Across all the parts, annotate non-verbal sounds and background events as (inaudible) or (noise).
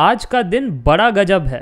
आज का दिन बड़ा गजब है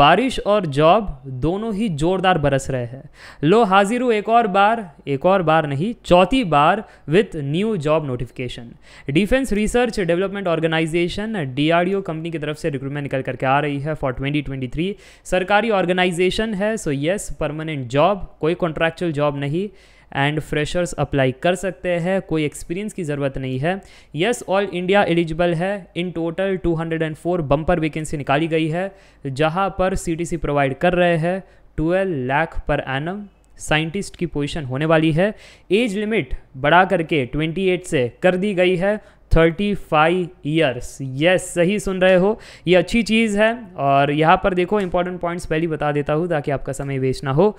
बारिश और जॉब दोनों ही जोरदार बरस रहे हैं लो हाजिर हूँ एक और बार एक और बार नहीं चौथी बार with new job notification defence research development organisation DRDO company की तरफ से रिक्रूटमेंट निकल करके आ रही है फॉर 2023 सरकारी ऑर्गेनाइजेशन है सो यस परमानेंट जॉब कोई कॉन्ट्रैक्चुअल जॉब नहीं एंड फ्रेशर्स अप्लाई कर सकते हैं कोई एक्सपीरियंस की ज़रूरत नहीं है यस ऑल इंडिया एलिजिबल है इन टोटल 204 बम्पर वैकेंसी निकाली गई है जहां पर सीटीसी प्रोवाइड कर रहे हैं 12 लाख पर एनम साइंटिस्ट की पोजीशन होने वाली है एज लिमिट बढ़ा करके 28 से कर दी गई है थर्टी फाइव ईयर्स यस सही सुन रहे हो ये अच्छी चीज़ है और यहाँ पर देखो इंपॉर्टेंट पॉइंट्स पहले बता देता हूँ ताकि आपका समय वेस्ट ना हो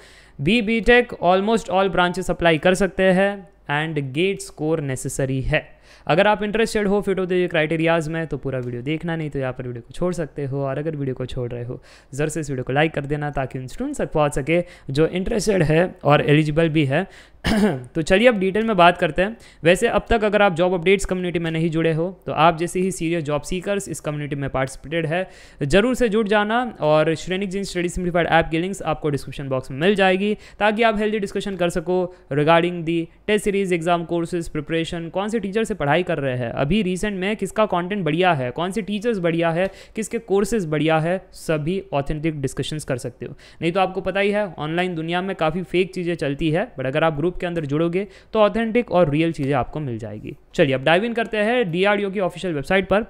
B B tech almost all branches apply कर सकते हैं एंड गेट स्कोर नेसेसरी है अगर आप इंटरेस्टेड हो फिट होते क्राइटेरियाज में तो पूरा वीडियो देखना नहीं तो यहाँ पर वीडियो को छोड़ सकते हो और अगर वीडियो को छोड़ रहे हो ज़र से इस वीडियो को लाइक कर देना ताकि उन स्टूडेंट्स तक पहुँच सके जो इंटरेस्टेड है और एलिजिबल भी है (clears throat) तो चलिए अब डिटेल में बात करते हैं वैसे अब तक अगर आप जॉब अपडेट्स कम्युनिटी में नहीं जुड़े हो तो आप जैसे ही सीरियस जॉब सीकर्स इस कम्युनिटी में पार्टिसिपेटेड है जरूर से जुड़ जाना और श्रेणिक जिन स्टडी सिम्प्लीफाइड ऐप की लिंक्स आपको डिस्क्रिप्शन बॉक्स में मिल जाएगी ताकि आप हेल्दी डिस्कशन कर सको regarding the test series studies exam courses preparation कौन से टीचर से पढ़ाई कर रहे हैं अभी रिसेंट में किसका कॉन्टेंट बढ़िया है कौन से टीचर्स बढ़िया है किसके कोर्सेज बढ़िया है सभी ऑथेंटिक डिस्कशंस कर सकते हो नहीं तो आपको पता ही है ऑनलाइन दुनिया में काफ़ी फेक चीज़ें चलती है बट अगर आप ग्रुप के अंदर जुड़ोगे तो ऑथेंटिक और रियल चीज़ें आपको मिल जाएगी चलिए अब डाइव इन करते हैं डी की ऑफिशियल वेबसाइट पर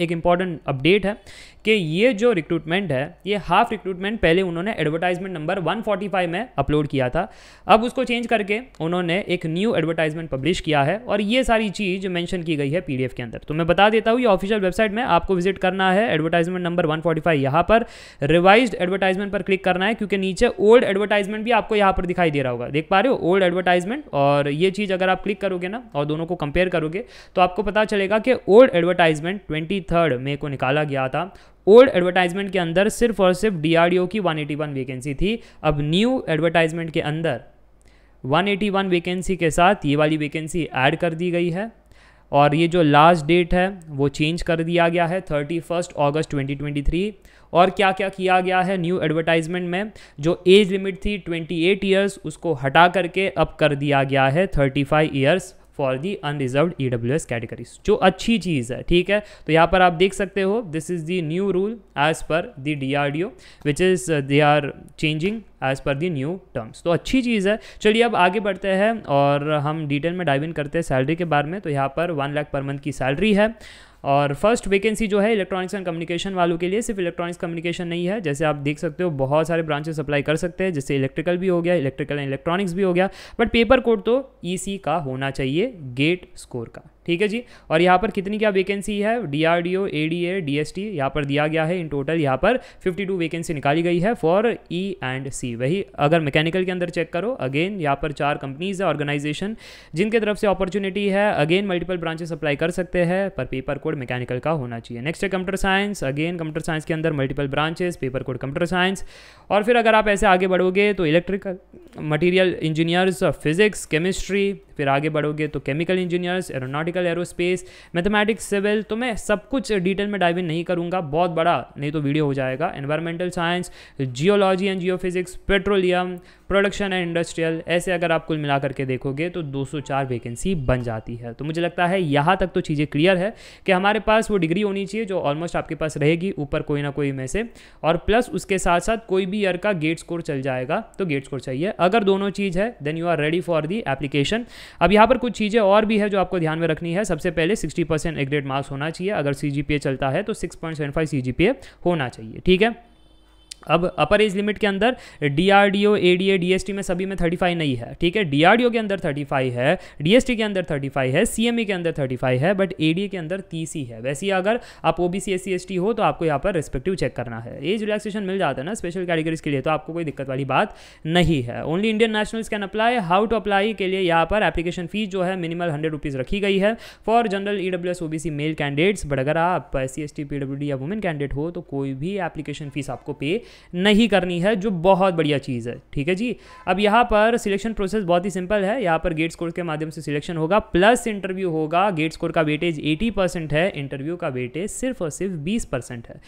एक इंपॉर्टेंट अपडेट है कि ये जो रिक्रूटमेंट है ये हाफ रिक्रूटमेंट पहले उन्होंने एडवर्टाइजमेंट नंबर 145 में अपलोड किया था अब उसको चेंज करके उन्होंने एक न्यू एडवर्टाइजमेंट पब्लिश किया है और ये सारी चीज़ मैंशन की गई है पी के अंदर तो मैं बता देता हूँ ये ऑफिशियल वेबसाइट में आपको विजिट करना है एडवर्टाइजमेंट नंबर वन फोर्टी यहाँ पर रिवाइज एडवर्टाइजमेंट पर क्लिक करना है क्योंकि नीचे ओल्ड एडवर्टाइजमेंट भी आपको यहाँ पर दिखाई दे रहा होगा देख पा रहे हो ओल्ड एडवर्टाइजमेंट और ये चीज़ अगर आप क्लिक करोगे ना और दोनों को कंपेयर करोगे तो आपको पता चलेगा कि ओल्ड एडवर्टाइजमेंट ट्वेंटी मई को निकाला गया था ओल्ड एडवर्टाइजमेंट के अंदर सिर्फ और सिर्फ डी की 181 वैकेंसी थी अब न्यू एडवर्टाइजमेंट के अंदर 181 वैकेंसी के साथ ये वाली वैकेंसी ऐड कर दी गई है और ये जो लास्ट डेट है वो चेंज कर दिया गया है थर्टी फर्स्ट अगस्त 2023 और क्या क्या किया गया है न्यू एडवर्टाइजमेंट में जो एज लिमिट थी 28 ईयर्स उसको हटा करके अब कर दिया गया है 35 years for the unreserve E W S categories जो अच्छी चीज़ है ठीक है तो यहाँ पर आप देख सकते हो this is the new rule age per the D R D O which is they are changing age per the new terms तो अच्छी चीज़ है चलिए अब आगे बढ़ते हैं और हम डिटेल में डाइव इन करते हैं सैलरी के बारे में तो यहाँ पर वन लाख पर मंथ की सैलरी है और फर्स्ट वैकेंसी जो है इलेक्ट्रॉनिक्स एंड कम्युनिकेशन वालों के लिए सिर्फ इलेक्ट्रॉनिक्स कम्युनिकेशन नहीं है जैसे आप देख सकते हो बहुत सारे ब्रांचेस अप्लाई कर सकते हैं जैसे इलेक्ट्रिकल भी हो गया इलेक्ट्रिकल एंड इलेक्ट्रॉनिक्स भी हो गया बट पेपर कोड तो ई e का होना चाहिए गेट स्कोर का ठीक है जी और यहाँ पर कितनी क्या वैकेंसी है D R D O A D A D S T यहाँ पर दिया गया है इन टोटल यहाँ पर 52 वैकेंसी निकाली गई है फॉर ई एंड सी वही अगर मैकेनिकल के अंदर चेक करो अगेन यहाँ पर चार कंपनीज है ऑर्गेनाइजेशन जिनके तरफ से अपॉर्चुनिटी है अगेन मल्टीपल ब्रांचेस अप्लाई कर सकते हैं पर पेपर कोड मैकेनिकल का होना चाहिए नेक्स्ट है computer science again computer science के अंदर multiple branches paper code computer science और फिर अगर आप ऐसे आगे बढ़ोगे तो electrical material engineers physics chemistry फिर आगे बढ़ोगे तो chemical engineers aeronautical aerospace mathematics civil तो मैं सब कुछ डिटेल में डाइव इन नहीं करूँगा बहुत बड़ा नहीं तो वीडियो हो जाएगा environmental science geology and geo petroleum production and industrial ऐसे अगर आप कुल मिला करके देखोगे तो 204 वैकेंसी बन जाती है तो मुझे लगता है यहाँ तक तो चीज़ें क्लियर है कि हमारे पास वो डिग्री होनी चाहिए जो ऑलमोस्ट आपके पास रहेगी ऊपर कोई ना कोई में से और प्लस उसके साथ साथ कोई भी ईयर का गेट स्कोर चल जाएगा तो गेट स्कोर चाहिए अगर दोनों चीज़ है then you are ready for the application अब यहाँ पर कुछ चीज़ें और भी है जो आपको ध्यान में रखनी है सबसे पहले सिक्सटी परसेंट एग्रेड मार्क्स होना चाहिए अगर सी चलता है तो सिक्स पॉइंट सेवन फाइव होना चाहिए ठीक है अब अपर एज लिमिट के अंदर डीआरडीओ एडीए डीएसटी में सभी में 35 नहीं है ठीक है डीआरडीओ के अंदर 35 है डीएसटी के अंदर 35 है सीएमई के अंदर 35 है बट एडीए के अंदर 30 ही है वैसे ही अगर आप ओबीसी एस टी हो तो आपको यहाँ पर रिस्पेक्टिव चेक करना है एज रिलैक्सेशन मिल जाता है ना स्पेशल कैटेगरीज के लिए तो आपको कोई दिक्कत वाली बात नहीं है only Indian nationals can apply how to apply के लिए यहाँ पर एप्लीकेशन फीस जो है मिनिमल हंड्रेड रुपीज़ रखी गई है for general E W S C male candidates but अगर आप S C S T P W D या वुमेन कैंडिडेट हो तो कोई भी एप्लीकेशन फीस आपको पे नहीं करनी है जो बहुत बढ़िया चीज़ है ठीक है जी अब यहाँ पर सिलेक्शन प्रोसेस बहुत ही सिंपल है यहाँ पर गेट स्कोर के माध्यम से सिलेक्शन होगा प्लस इंटरव्यू होगा गेट स्कोर का वेटेज 80 परसेंट है इंटरव्यू का वेटेज सिर्फ और सिर्फ 20 परसेंट है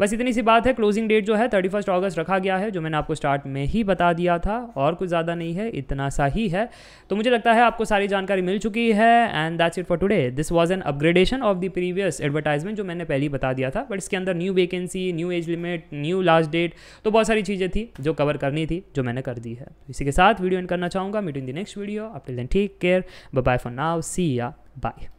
बस इतनी सी बात है क्लोजिंग डेट जो है थर्टी फर्स्ट अगस्त रखा गया है जो मैंने आपको स्टार्ट में ही बता दिया था और कुछ ज़्यादा नहीं है इतना सा ही है तो मुझे लगता है आपको सारी जानकारी मिल चुकी है and that's it for today this was an upgradation of the previous advertisement जो मैंने पहले बता दिया था बट इसके अंदर new vacancy new age limit new last date cricket तो बहुत सारी चीज़ें थी जो कवर करनी थी जो मैंने कर दी है तो इसी के साथ वीडियो एंड करना चाहूँगा मीटिंग द नेक्स्ट वीडियो आप take care bye for now see ya bye